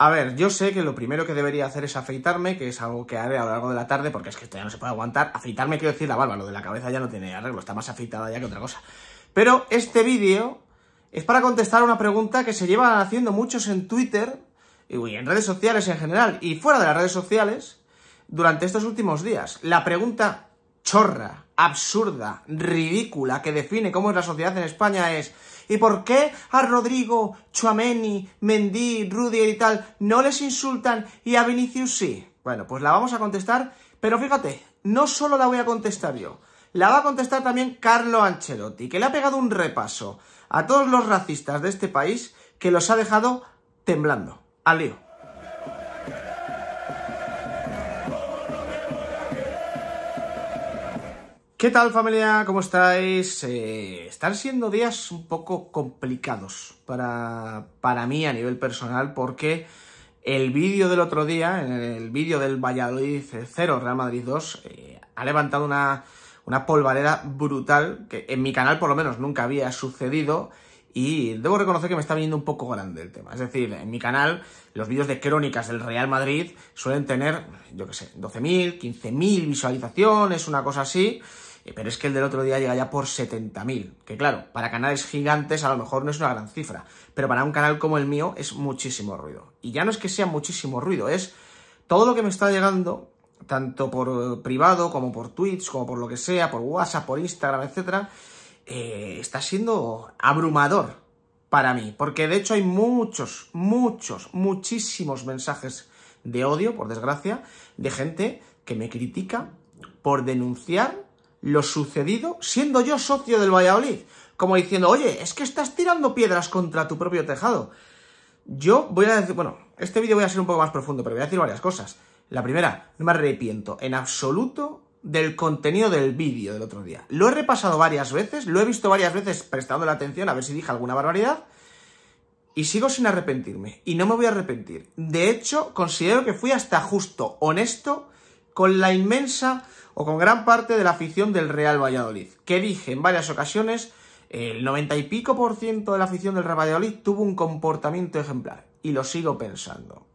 A ver, yo sé que lo primero que debería hacer es afeitarme, que es algo que haré a lo largo de la tarde, porque es que esto ya no se puede aguantar. Afeitarme quiero decir la barba, lo de la cabeza ya no tiene arreglo, está más afeitada ya que otra cosa. Pero este vídeo es para contestar una pregunta que se llevan haciendo muchos en Twitter y en redes sociales en general y fuera de las redes sociales durante estos últimos días. La pregunta chorra, absurda, ridícula que define cómo es la sociedad en España es ¿Y por qué a Rodrigo, Chuameni, Mendy, Rudi y tal no les insultan y a Vinicius sí? Bueno, pues la vamos a contestar, pero fíjate, no solo la voy a contestar yo, la va a contestar también Carlo Ancelotti, que le ha pegado un repaso a todos los racistas de este país que los ha dejado temblando. Al lío. ¿Qué tal familia? ¿Cómo estáis? Eh, están siendo días un poco complicados para, mí a nivel personal porque el vídeo del otro día, el vídeo del Valladolid 0 Real Madrid 2, eh, ha levantado una, una polvareda brutal que en mi canal por lo menos nunca había sucedido y debo reconocer que me está viniendo un poco grande el tema. Es decir, en mi canal los vídeos de crónicas del Real Madrid suelen tener, yo qué sé, 12.000, 15.000 visualizaciones, una cosa así. Eh, pero es que el del otro día llega ya por 70.000, que claro, para canales gigantes a lo mejor no es una gran cifra, pero para un canal como el mío es muchísimo ruido. Y ya no es que sea muchísimo ruido, es todo lo que me está llegando, tanto por privado como por Twitch, como por lo que sea, por WhatsApp, por Instagram, etcétera, eh, está siendo abrumador para mí, porque de hecho hay muchos, muchos, muchísimos mensajes de odio, por desgracia, de gente que me critica por denunciar lo sucedido siendo yo socio del Valladolid. Como diciendo, oye, es que estás tirando piedras contra tu propio tejado. Yo voy a decir, bueno, este vídeo voy a ser un poco más profundo, pero voy a decir varias cosas. La primera, no me arrepiento en absoluto del contenido del vídeo del otro día. Lo he repasado varias veces, lo he visto varias veces prestando la atención a ver si dije alguna barbaridad y sigo sin arrepentirme y no me voy a arrepentir. De hecho, considero que fui hasta justo, honesto, con la inmensa o con gran parte de la afición del Real Valladolid, que dije en varias ocasiones, el 90 y pico por ciento de la afición del Real Valladolid tuvo un comportamiento ejemplar, y lo sigo pensando.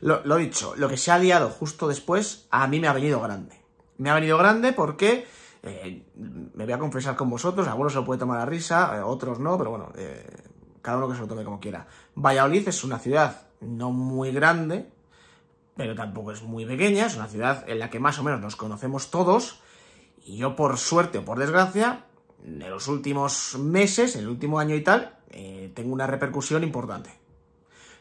Lo, dicho, lo que se ha liado justo después, a mí me ha venido grande. Me ha venido grande porque eh, me voy a confesar con vosotros, algunos se lo puede tomar a risa, eh, otros no, pero bueno, eh, cada uno que se lo tome como quiera. Valladolid es una ciudad no muy grande, pero tampoco es muy pequeña, es una ciudad en la que más o menos nos conocemos todos, y yo por suerte o por desgracia, en los últimos meses, en el último año y tal, eh, tengo una repercusión importante.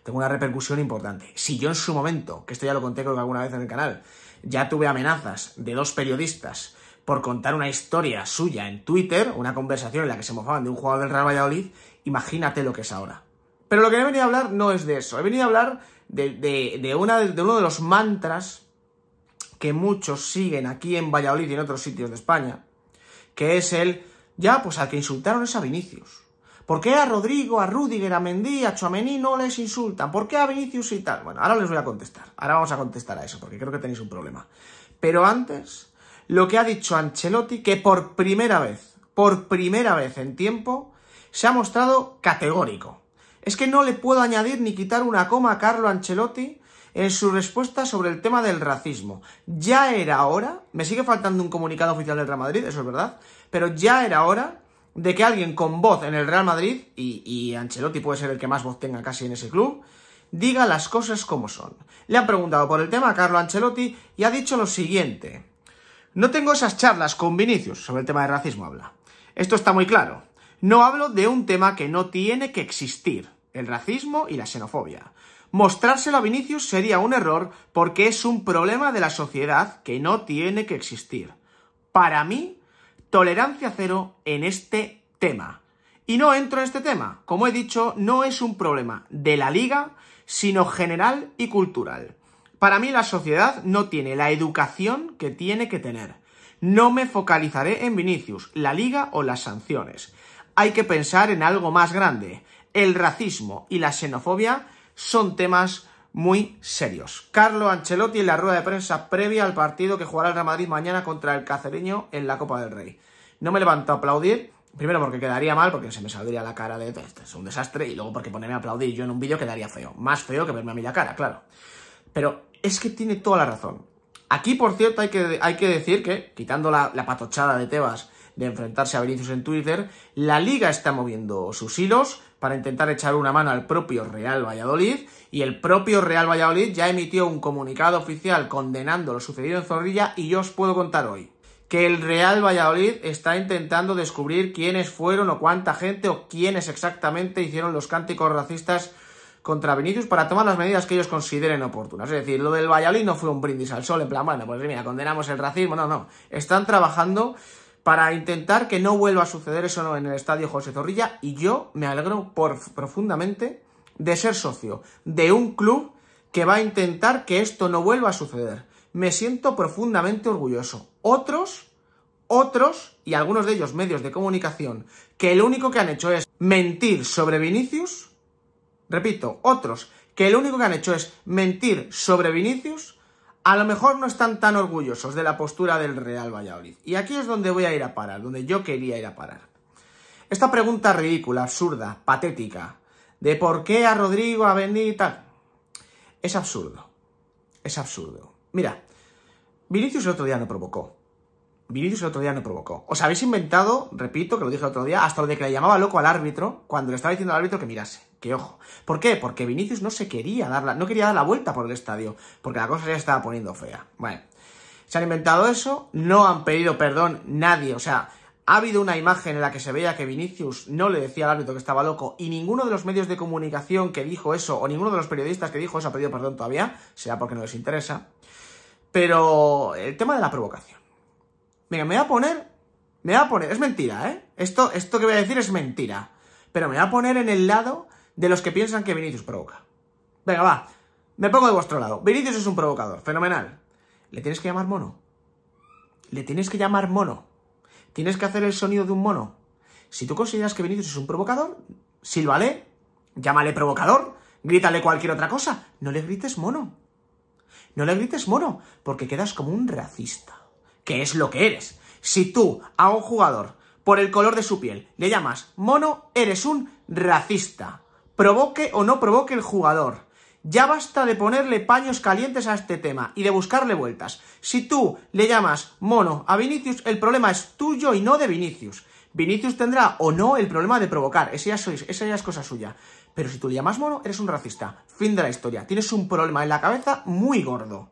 Tengo una repercusión importante. Si yo en su momento, que esto ya lo conté creo alguna vez en el canal, ya tuve amenazas de dos periodistas por contar una historia suya en Twitter, una conversación en la que se mofaban de un jugador del Real Valladolid, imagínate lo que es ahora. Pero lo que he venido a hablar no es de eso. He venido a hablar de, de, de uno de los mantras que muchos siguen aquí en Valladolid y en otros sitios de España, que es el, ya, pues al que insultaron es a Vinicius. ¿Por qué a Rodrigo, a Rudiger, a Mendí, a Chuamení no les insultan? ¿Por qué a Vinicius y tal? Bueno, ahora les voy a contestar. Ahora vamos a contestar a eso, porque creo que tenéis un problema. Pero antes, lo que ha dicho Ancelotti, que por primera vez, por primera vez en tiempo, se ha mostrado categórico. Es que no le puedo añadir ni quitar una coma a Carlo Ancelotti en su respuesta sobre el tema del racismo. Ya era hora, me sigue faltando un comunicado oficial del Real Madrid, eso es verdad, pero ya era hora de que alguien con voz en el Real Madrid, y, y Ancelotti puede ser el que más voz tenga casi en ese club, diga las cosas como son. Le han preguntado por el tema a Carlo Ancelotti y ha dicho lo siguiente. No tengo esas charlas con Vinicius sobre el tema de racismo, habla. Esto está muy claro. No hablo de un tema que no tiene que existir, el racismo y la xenofobia. Mostrárselo a Vinicius sería un error porque es un problema de la sociedad que no tiene que existir. Para mí, tolerancia cero en este tema. Y no entro en este tema. Como he dicho, no es un problema de la liga, sino general y cultural. Para mí la sociedad no tiene la educación que tiene que tener. No me focalizaré en Vinicius, la liga o las sanciones hay que pensar en algo más grande. El racismo y la xenofobia son temas muy serios. Carlo Ancelotti en la rueda de prensa previa al partido que jugará el Real Madrid mañana contra el Cacereño en la Copa del Rey. No me levanto a aplaudir, primero porque quedaría mal, porque se me saldría la cara de esto es un desastre, y luego porque ponerme a aplaudir yo en un vídeo quedaría feo. Más feo que verme a mí la cara, claro. Pero es que tiene toda la razón. Aquí, por cierto, hay que, decir que, quitando la patochada de Tebas de enfrentarse a Vinicius en Twitter, la liga está moviendo sus hilos para intentar echar una mano al propio Real Valladolid y el propio Real Valladolid ya emitió un comunicado oficial condenando lo sucedido en Zorrilla y yo os puedo contar hoy que el Real Valladolid está intentando descubrir quiénes fueron o cuánta gente o quiénes exactamente hicieron los cánticos racistas contra Vinicius para tomar las medidas que ellos consideren oportunas. Es decir, lo del Valladolid no fue un brindis al sol, en plan, bueno, pues mira, condenamos el racismo, no, no. Están trabajando para intentar que no vuelva a suceder eso en el estadio José Zorrilla y yo me alegro profundamente de ser socio de un club que va a intentar que esto no vuelva a suceder. Me siento profundamente orgulloso. Otros, otros, y algunos de ellos medios de comunicación, que lo único que han hecho es mentir sobre Vinicius, repito, otros, que lo único que han hecho es mentir sobre Vinicius, a lo mejor no están tan orgullosos de la postura del Real Valladolid. Y aquí es donde voy a ir a parar, donde yo quería ir a parar. Esta pregunta ridícula, absurda, patética, de por qué a Rodrigo, a Benítez es absurdo. Es absurdo. Mira, Vinicius el otro día no provocó. Vinicius el otro día no provocó. Os habéis inventado, repito, que lo dije el otro día, hasta lo de que le llamaba loco al árbitro cuando le estaba diciendo al árbitro que mirase. Que ojo. ¿Por qué? Porque Vinicius no se quería dar la, no quería dar la vuelta por el estadio, porque la cosa ya estaba poniendo fea. Bueno, Se han inventado eso, no han pedido perdón nadie, o sea, ha habido una imagen en la que se veía que Vinicius no le decía al árbitro que estaba loco y ninguno de los medios de comunicación que dijo eso o ninguno de los periodistas que dijo eso ha pedido perdón todavía, será porque no les interesa. Pero el tema de la provocación. Mira, me voy a poner... Me voy a poner... Es mentira, ¿eh? Esto, esto que voy a decir es mentira. Pero me voy a poner en el lado de los que piensan que Vinicius provoca. Venga, va. Me pongo de vuestro lado. Vinicius es un provocador. Fenomenal. ¿Le tienes que llamar mono? Le tienes que llamar mono. Tienes que hacer el sonido de un mono. Si tú consideras que Vinicius es un provocador, sílvale, llámale provocador, grítale cualquier otra cosa. No le grites mono. No le grites mono, porque quedas como un racista que es lo que eres. Si tú a un jugador, por el color de su piel, le llamas mono, eres un racista. Provoque o no provoque el jugador. Ya basta de ponerle paños calientes a este tema y de buscarle vueltas. Si tú le llamas mono a Vinicius, el problema es tuyo y no de Vinicius. Vinicius tendrá o no el problema de provocar, esa ya, esa ya es cosa suya. Pero si tú le llamas mono, eres un racista. Fin de la historia. Tienes un problema en la cabeza muy gordo.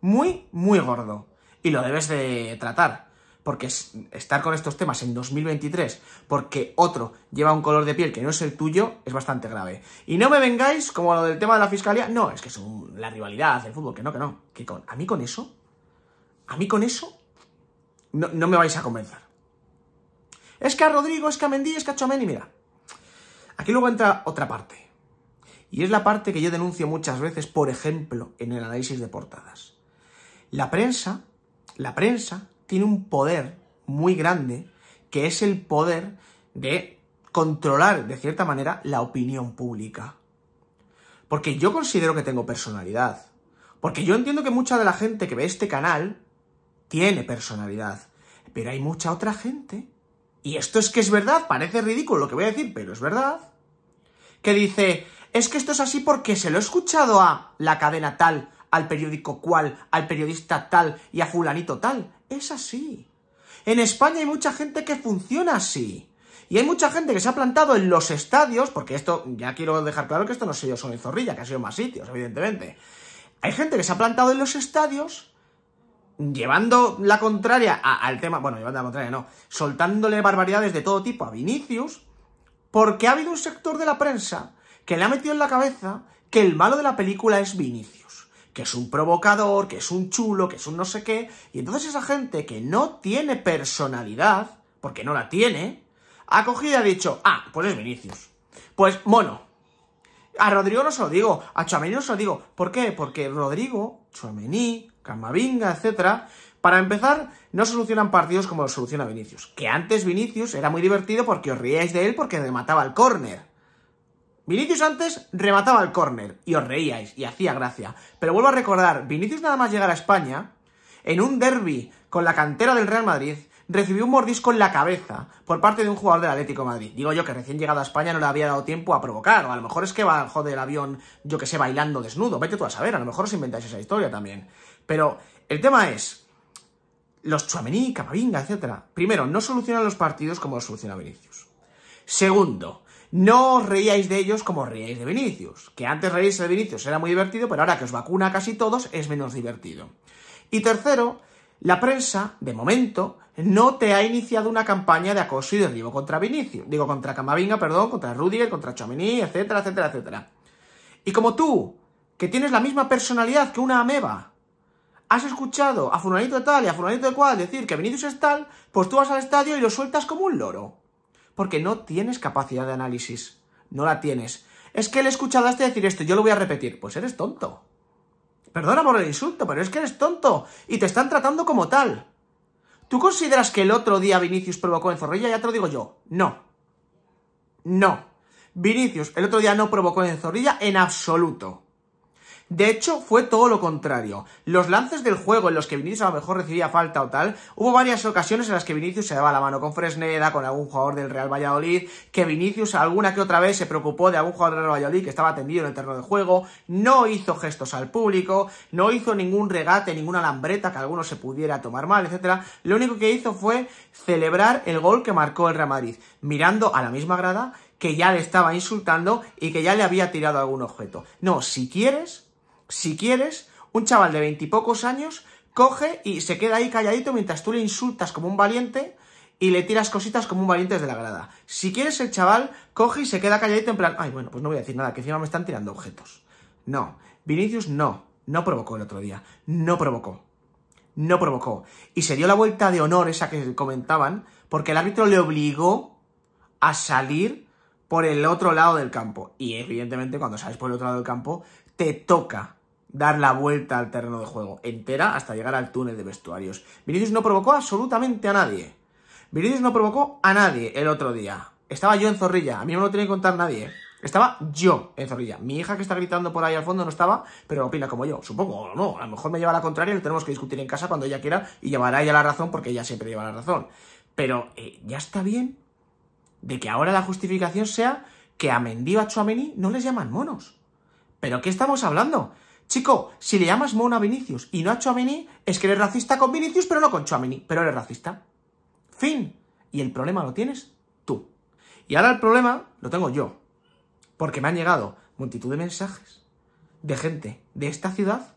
Muy, muy gordo y lo debes de tratar. Porque estar con estos temas en 2023 porque otro lleva un color de piel que no es el tuyo es bastante grave. Y no me vengáis como lo del tema de la fiscalía. No, es que es la rivalidad, el fútbol, que no, que no. Que con, a mí con eso, a mí con eso, no, me vais a convencer. Es que a Rodrigo, es que a Mendy, es que a Chomeni, mira. Aquí luego entra otra parte. Y es la parte que yo denuncio muchas veces, por ejemplo, en el análisis de portadas. La prensa la prensa tiene un poder muy grande, que es el poder de controlar, de cierta manera, la opinión pública. Porque yo considero que tengo personalidad. Porque yo entiendo que mucha de la gente que ve este canal tiene personalidad. Pero hay mucha otra gente. Y esto es que es verdad, parece ridículo lo que voy a decir, pero es verdad. Que dice, es que esto es así porque se lo he escuchado a la cadena tal al periódico cual, al periodista tal y a fulanito tal. Es así. En España hay mucha gente que funciona así. Y hay mucha gente que se ha plantado en los estadios, porque esto, ya quiero dejar claro que esto no sé yo soy Zorrilla, que ha sido más sitios, evidentemente. Hay gente que se ha plantado en los estadios llevando la contraria al tema, bueno, llevando la contraria, no, soltándole barbaridades de todo tipo a Vinicius, porque ha habido un sector de la prensa que le ha metido en la cabeza que el malo de la película es Vinicius que es un provocador, que es un chulo, que es un no sé qué. Y entonces esa gente que no tiene personalidad, porque no la tiene, ha cogido y ha dicho, ah, pues es Vinicius. Pues mono. A Rodrigo no se lo digo, a Chuamení no se lo digo. ¿Por qué? Porque Rodrigo, Chuamení, Camavinga, etcétera, para empezar, no solucionan partidos como lo soluciona Vinicius. Que antes Vinicius era muy divertido porque os ríais de él porque le mataba al córner. Vinicius antes remataba el córner y os reíais y hacía gracia. Pero vuelvo a recordar, Vinicius nada más llegar a España, en un derby con la cantera del Real Madrid, recibió un mordisco en la cabeza por parte de un jugador del Atlético de Madrid. Digo yo que recién llegado a España no le había dado tiempo a provocar, o a lo mejor es que bajó del avión, yo que sé, bailando desnudo. Vete tú a saber, a lo mejor os inventáis esa historia también. Pero el tema es, los Chuamení, Camavinga, etcétera, primero, no solucionan los partidos como los soluciona Vinicius. Segundo, no os reíais de ellos como reíais de Vinicius, que antes reírse de Vinicius era muy divertido, pero ahora que os vacuna casi todos es menos divertido. Y tercero, la prensa, de momento, no te ha iniciado una campaña de acoso y derribo contra Vinicius, digo, contra Camavinga, perdón, contra Rudiger, contra Chomini, etcétera, etcétera, etcétera. Y como tú, que tienes la misma personalidad que una ameba, has escuchado a fulanito de tal y a fulanito de cual decir que Vinicius es tal, pues tú vas al estadio y lo sueltas como un loro porque no tienes capacidad de análisis. No la tienes. Es que le he escuchado a este decir esto, yo lo voy a repetir. Pues eres tonto. Perdona por el insulto, pero es que eres tonto y te están tratando como tal. ¿Tú consideras que el otro día Vinicius provocó en Zorrilla? Ya te lo digo yo. No. No. Vinicius el otro día no provocó en Zorrilla en absoluto. De hecho, fue todo lo contrario. Los lances del juego en los que Vinicius a lo mejor recibía falta o tal, hubo varias ocasiones en las que Vinicius se daba la mano con Fresneda, con algún jugador del Real Valladolid, que Vinicius alguna que otra vez se preocupó de algún jugador del Real Valladolid que estaba tendido en el terreno de juego, no hizo gestos al público, no hizo ningún regate, ninguna lambreta que alguno se pudiera tomar mal, etcétera. Lo único que hizo fue celebrar el gol que marcó el Real Madrid, mirando a la misma grada que ya le estaba insultando y que ya le había tirado algún objeto. No, si quieres, si quieres, un chaval de veintipocos años coge y se queda ahí calladito mientras tú le insultas como un valiente y le tiras cositas como un valiente desde la grada. Si quieres, el chaval coge y se queda calladito en plan, ay, bueno, pues no voy a decir nada, que encima me están tirando objetos. No, Vinicius no, no provocó el otro día, no provocó, no provocó. Y se dio la vuelta de honor esa que comentaban, porque el árbitro le obligó a salir por el otro lado del campo. Y evidentemente cuando sales por el otro lado del campo, te toca dar la vuelta al terreno de juego, entera hasta llegar al túnel de vestuarios. Viridis no provocó absolutamente a nadie. Viridis no provocó a nadie el otro día. Estaba yo en Zorrilla, a mí no me lo tiene que contar nadie. Estaba yo en Zorrilla. Mi hija que está gritando por ahí al fondo no estaba, pero opina como yo, supongo, o no. A lo mejor me lleva la contraria y lo tenemos que discutir en casa cuando ella quiera y llevará ella la razón porque ella siempre lleva la razón. Pero eh, ya está bien de que ahora la justificación sea que a Mendy o a Chuameni no les llaman monos. ¿Pero qué estamos hablando? Chico, si le llamas Mona a Vinicius y no a Chouameni, es que eres racista con Vinicius, pero no con Chuamini, pero eres racista. Fin. Y el problema lo tienes tú. Y ahora el problema lo tengo yo. Porque me han llegado multitud de mensajes de gente de esta ciudad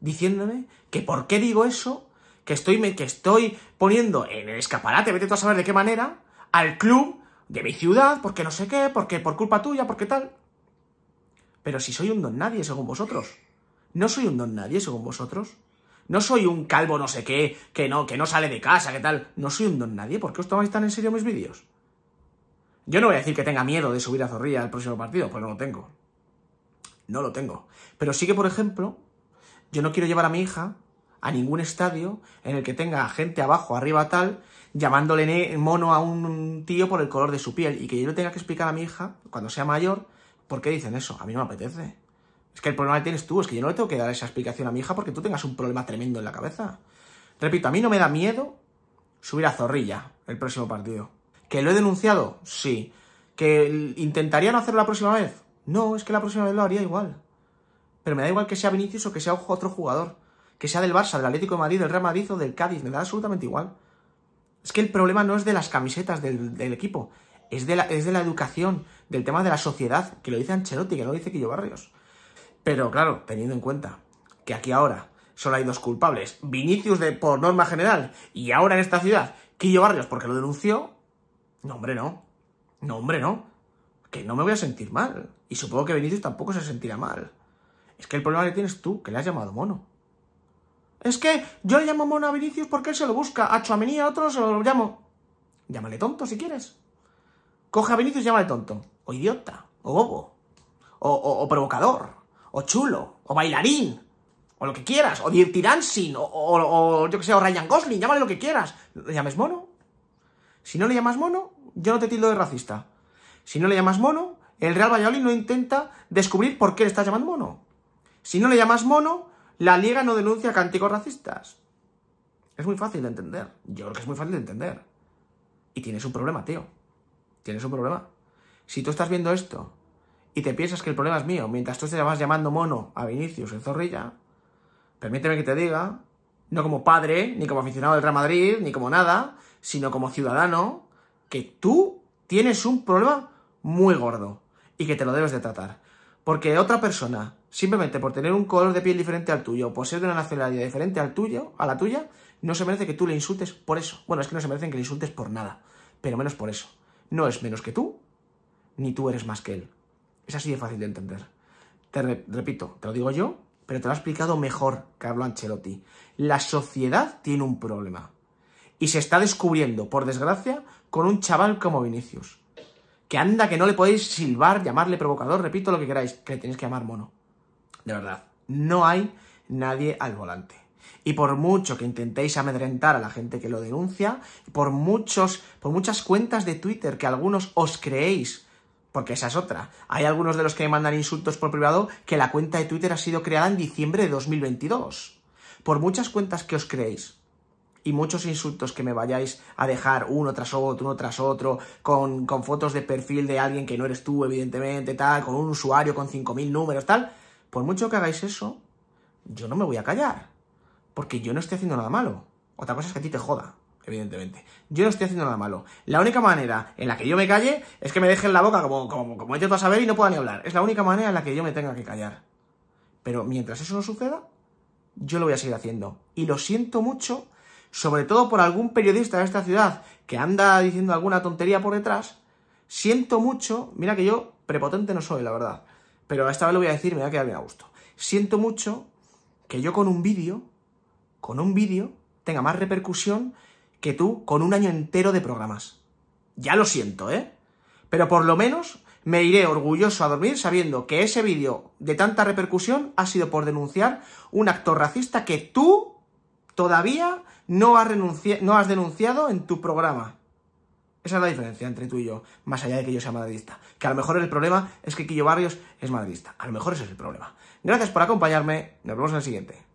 diciéndome que por qué digo eso, que estoy, que estoy poniendo en el escaparate, vete tú a saber de qué manera, al club de mi ciudad, porque no sé qué, porque por culpa tuya, porque tal. Pero si soy un don nadie, según vosotros. No soy un don nadie según vosotros. No soy un calvo no sé qué, que no, que no sale de casa, que tal. No soy un don nadie. ¿Por qué os tomáis tan en serio mis vídeos? Yo no voy a decir que tenga miedo de subir a Zorrilla al próximo partido, pues no lo tengo. No lo tengo. Pero sí que, por ejemplo, yo no quiero llevar a mi hija a ningún estadio en el que tenga gente abajo, arriba, tal, llamándole mono a un tío por el color de su piel y que yo le tenga que explicar a mi hija, cuando sea mayor, por qué dicen eso. A mí no me apetece. Es que el problema que tienes tú, es que yo no le tengo que dar esa explicación a mi hija porque tú tengas un problema tremendo en la cabeza. Repito, a mí no me da miedo subir a Zorrilla el próximo partido. ¿Que lo he denunciado? Sí. ¿Que intentaría no hacerlo la próxima vez? No, es que la próxima vez lo haría igual. Pero me da igual que sea Vinicius o que sea otro jugador. Que sea del Barça, del Atlético de Madrid, del Real Madrid o del Cádiz. Me da absolutamente igual. Es que el problema no es de las camisetas del, equipo. Es de, la, es de la educación, del tema de la sociedad, que lo dice Ancelotti, que no lo dice Quillo Barrios. Pero claro, teniendo en cuenta que aquí ahora solo hay dos culpables, Vinicius de, por norma general y ahora en esta ciudad, Quillo Barrios porque lo denunció, no hombre no, no hombre no, que no me voy a sentir mal y supongo que Vinicius tampoco se sentirá mal. Es que el problema que tienes tú, que le has llamado mono. Es que yo le llamo mono a Vinicius porque él se lo busca, a Chuamení a otro se lo llamo. Llámale tonto si quieres. Coge a Vinicius y llámale tonto, o idiota, o bobo, o provocador o chulo, o bailarín, o lo que quieras, o Dirty Dancing, o, yo que sé, o Ryan Gosling, llámale lo que quieras. ¿Le llames mono? Si no le llamas mono, yo no te tildo de racista. Si no le llamas mono, el Real Valladolid no intenta descubrir por qué le estás llamando mono. Si no le llamas mono, la liga no denuncia cánticos racistas. Es muy fácil de entender. Yo creo que es muy fácil de entender. Y tienes un problema, tío. Tienes un problema. Si tú estás viendo esto y te piensas que el problema es mío, mientras tú te vas llamando mono a Vinicius en Zorrilla, permíteme que te diga, no como padre, ni como aficionado del Real Madrid, ni como nada, sino como ciudadano, que tú tienes un problema muy gordo y que te lo debes de tratar. Porque otra persona, simplemente por tener un color de piel diferente al tuyo, ser de una nacionalidad diferente al tuyo, a la tuya, no se merece que tú le insultes por eso. Bueno, es que no se merecen que le insultes por nada, pero menos por eso. No es menos que tú, ni tú eres más que él. Es así de fácil de entender. Te repito, te lo digo yo, pero te lo ha explicado mejor Carlo Ancelotti. La sociedad tiene un problema. Y se está descubriendo, por desgracia, con un chaval como Vinicius. Que anda que no le podéis silbar, llamarle provocador, repito lo que queráis, que le tenéis que llamar mono. De verdad, no hay nadie al volante. Y por mucho que intentéis amedrentar a la gente que lo denuncia, por, muchos, por muchas cuentas de Twitter que algunos os creéis porque esa es otra. Hay algunos de los que me mandan insultos por privado que la cuenta de Twitter ha sido creada en diciembre de 2022. Por muchas cuentas que os creéis y muchos insultos que me vayáis a dejar uno tras otro, uno tras otro, con, con fotos de perfil de alguien que no eres tú, evidentemente, tal, con un usuario con 5.000 números, tal, por mucho que hagáis eso, yo no me voy a callar. Porque yo no estoy haciendo nada malo. Otra cosa es que a ti te joda evidentemente. Yo no estoy haciendo nada malo. La única manera en la que yo me calle es que me dejen la boca como, como, como he a saber y no pueda ni hablar. Es la única manera en la que yo me tenga que callar. Pero mientras eso no suceda, yo lo voy a seguir haciendo. Y lo siento mucho, sobre todo por algún periodista de esta ciudad que anda diciendo alguna tontería por detrás. Siento mucho, mira que yo prepotente no soy, la verdad. Pero esta vez lo voy a decir, me va a quedar bien a gusto. Siento mucho que yo con un vídeo, con un vídeo, tenga más repercusión que tú con un año entero de programas. Ya lo siento, ¿eh? Pero por lo menos me iré orgulloso a dormir sabiendo que ese vídeo de tanta repercusión ha sido por denunciar un actor racista que tú todavía no has, no has denunciado en tu programa. Esa es la diferencia entre tú y yo, más allá de que yo sea madridista. Que a lo mejor el problema es que Quillo Barrios es madridista. A lo mejor ese es el problema. Gracias por acompañarme. Nos vemos en el siguiente.